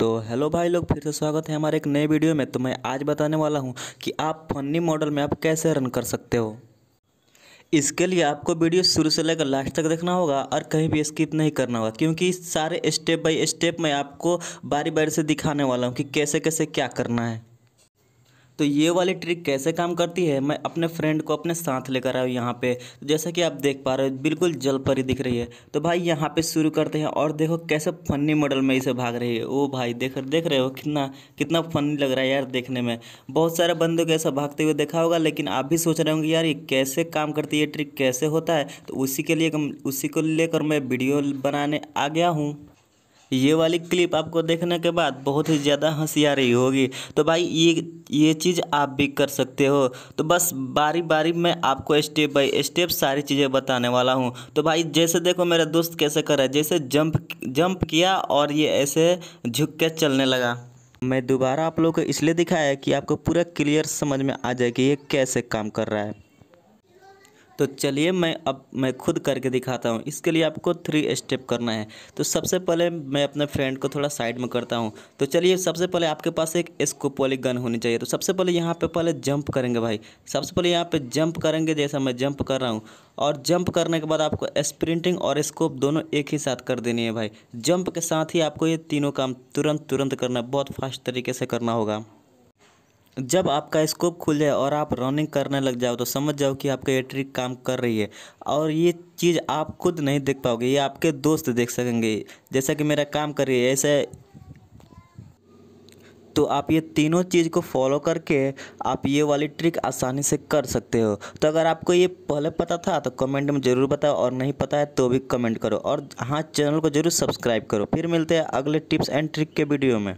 तो हेलो भाई लोग फिर से स्वागत है हमारे एक नए वीडियो में तो मैं आज बताने वाला हूँ कि आप फनी मॉडल में आप कैसे रन कर सकते हो इसके लिए आपको वीडियो शुरू से लेकर लास्ट तक देखना होगा और कहीं भी स्किप नहीं करना होगा क्योंकि सारे स्टेप बाय स्टेप मैं आपको बारी बारी से दिखाने वाला हूँ कि कैसे कैसे क्या करना है तो ये वाली ट्रिक कैसे काम करती है मैं अपने फ्रेंड को अपने साथ लेकर आया यहाँ पे तो जैसा कि आप देख पा रहे हो बिल्कुल जल परी दिख रही है तो भाई यहाँ पे शुरू करते हैं और देखो कैसे फनी मॉडल में इसे भाग रही है ओ भाई देख देख रहे हो कितना कितना फनी लग रहा है यार देखने में बहुत सारे बंदों को ऐसा भागते हुए देखा होगा लेकिन आप भी सोच रहे होंगे यार ये कैसे काम करती है ट्रिक कैसे होता है तो उसी के लिए उसी को लेकर मैं वीडियो बनाने आ गया हूँ ये वाली क्लिप आपको देखने के बाद बहुत ही ज़्यादा हंसी आ रही होगी तो भाई ये ये चीज़ आप भी कर सकते हो तो बस बारी बारी मैं आपको स्टेप बाई स्टेप सारी चीज़ें बताने वाला हूँ तो भाई जैसे देखो मेरा दोस्त कैसे कर रहा है जैसे जंप जंप किया और ये ऐसे झुक के चलने लगा मैं दोबारा आप लोगों को इसलिए दिखाया कि आपको पूरा क्लियर समझ में आ जाए कि ये कैसे काम कर रहा है तो चलिए मैं अब मैं खुद करके दिखाता हूँ इसके लिए आपको थ्री स्टेप करना है तो सबसे पहले मैं अपने फ्रेंड को थोड़ा साइड में करता हूँ तो चलिए सबसे पहले आपके पास एक स्कोप वाली गन होनी चाहिए तो सबसे पहले यहाँ पे पहले जंप करेंगे भाई सबसे पहले यहाँ पे जंप करेंगे जैसा मैं जंप कर रहा हूँ और जंप करने के बाद आपको स्प्रिंटिंग और स्कोप दोनों एक ही साथ कर देनी है भाई जंप के साथ ही आपको ये तीनों काम तुरंत तुरंत करना बहुत फास्ट तरीके से करना होगा जब आपका स्कोप खुल जाए और आप रनिंग करने लग जाओ तो समझ जाओ कि आपका ये ट्रिक काम कर रही है और ये चीज़ आप खुद नहीं देख पाओगे ये आपके दोस्त देख सकेंगे जैसा कि मेरा काम कर रही है ऐसे तो आप ये तीनों चीज़ को फॉलो करके आप ये वाली ट्रिक आसानी से कर सकते हो तो अगर आपको ये पहले पता था तो कमेंट में ज़रूर बताओ और नहीं पता है तो भी कमेंट करो और हाँ चैनल को ज़रूर सब्सक्राइब करो फिर मिलते हैं अगले टिप्स एंड ट्रिक के वीडियो में